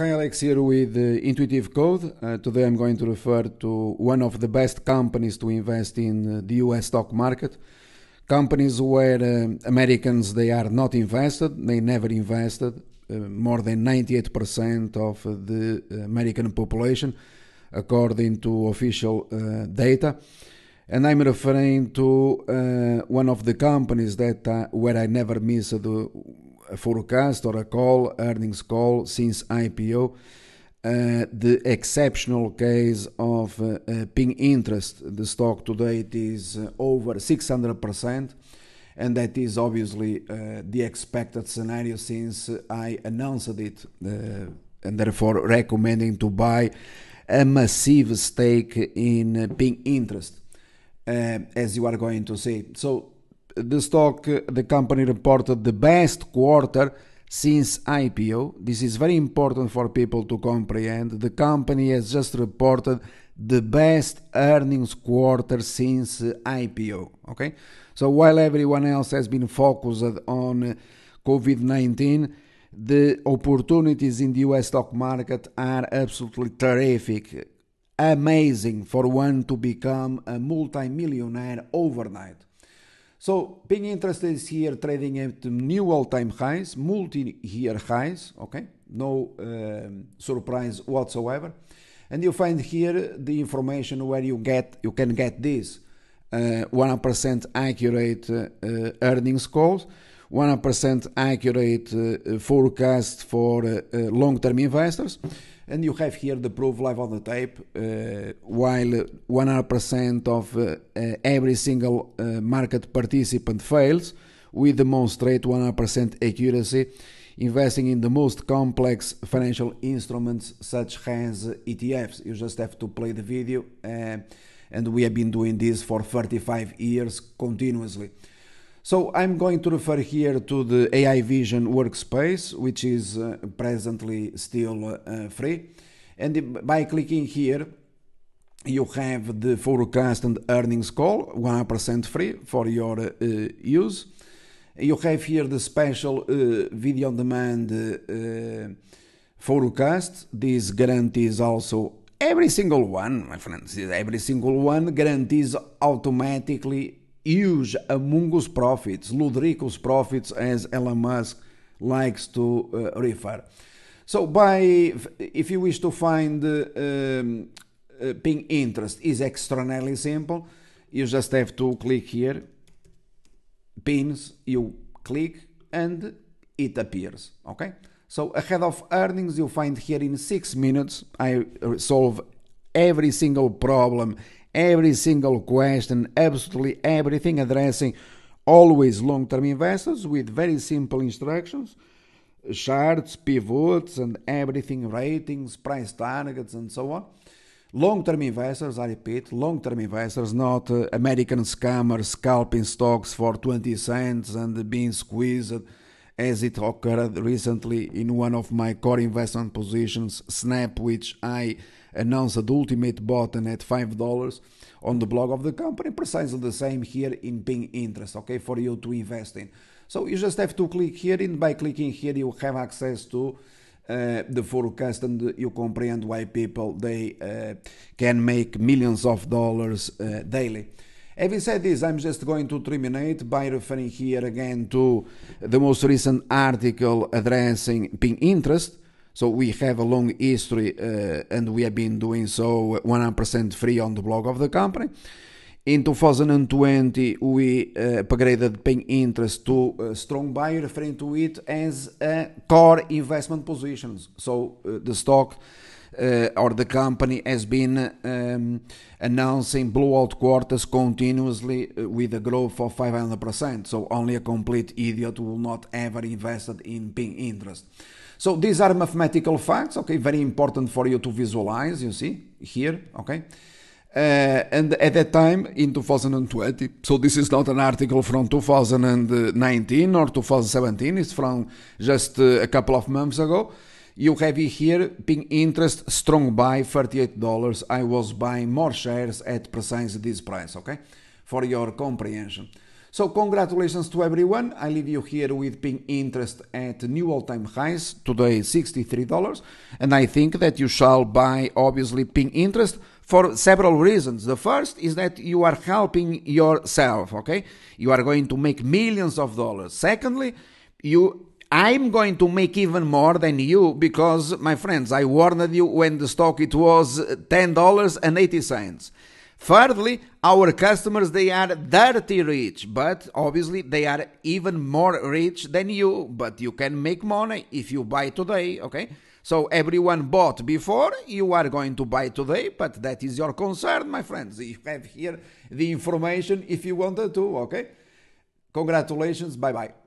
Hi Alex here with Intuitive Code. Uh, today I'm going to refer to one of the best companies to invest in uh, the US stock market. Companies where uh, Americans they are not invested, they never invested. Uh, more than 98% of the American population according to official uh, data. And I'm referring to uh, one of the companies that where I never missed a forecast or a call, earnings call since IPO, uh, eh, the exceptional case of uh, uh, ping interest. The stock today is over 600%, and that is obviously the expected scenario since I announced it, and therefore recommending to buy a massive stake in ping interest, as you are going to see. So the stock, the company reported the best quarter since IPO. This is very important for people to comprehend. The company has just reported the best earnings quarter since uh, IPO. Okay, so while everyone else has been focused on COVID 19, the opportunities in the US stock market are absolutely terrific. Amazing for one to become a multimillionaire overnight. So being interested is here trading at new all-time highs, multi-year highs, okay? No um, surprise whatsoever. And you find here the information where you get you can get this 100% uh, accurate uh, uh, earnings calls 100% accurate uh, forecast for uh, uh, long-term investors. And you have here the proof live on the tape, while 100% of every single market participant fails, we demonstrate 100% accuracy investing in the most complex financial instruments such as ETFs. You just have to play the video, uh, and we have been doing this for 35 years continuously. So I'm going to refer here to the AI Vision workspace, which is uh, presently still uh, free. And by clicking here, you have the forecast and earnings call, 100% free for your uh, use. You have here the special uh, video on demand uh, uh, forecast. This guarantees also every single one, my friends, every single one guarantees automatically huge, humongous profits, ludicrous profits, as Elon Musk likes to uh, refer. So, by if you wish to find uh, um, uh, ping interest, is extraordinarily simple. You just have to click here, pins. You click and it appears. Okay. So ahead of earnings, you find here in six minutes, I solve every single problem every single question, absolutely everything, addressing always long term investors with very simple instructions charts, pivots, and everything ratings, price targets, and so on. Long term investors, I repeat, long term investors, not uh, American scammers scalping stocks for 20 cents and being squeezed as it occurred recently in one of my core investment positions, Snap, which I announced the ultimate button at $5 on the blog of the company. Precisely the same here in Ping Interest, okay, for you to invest in. So you just have to click here, and by clicking here, you have access to uh, the forecast, and you comprehend why people they uh, can make millions of dollars uh, daily. Having said this, I'm just going to terminate by referring here again to the most recent article addressing Ping Interest. So we have a long history, uh, and we have been doing so 100% free on the blog of the company. In 2020, we eh, upgraded paying interest to eh, strong buy, referring to it as a core investment positions. So eh, the stock uh, or the company has been um, announcing blowout quarters continuously with a growth of 500%. So only a complete idiot will not ever invested in paying interest. So these are mathematical facts, okay, very important for you to visualize, you see, here, okay. Uh, and at that time, in 2020, so this is not an article from 2019 or 2017, it's from just uh, a couple of months ago. You have here being interest strong buy $38. I was buying more shares at precisely this price, okay? For your comprehension. So congratulations to everyone. I leave you here with ping interest at new all-time highs, today $63, and I think that you shall buy obviously ping interest for several reasons. The first is that you are helping yourself, okay? You are going to make millions of dollars. Secondly, you I'm going to make even more than you because my friends, I warned you when the stock it was $10.80. Thirdly, our customers they are dirty rich, but obviously they are even more rich than you, but you can make money if you buy today, okay? So everyone bought before, you are going to buy today, but that is your concern, my friends. You have here the information if you wanted to, okay? Congratulations, bye bye.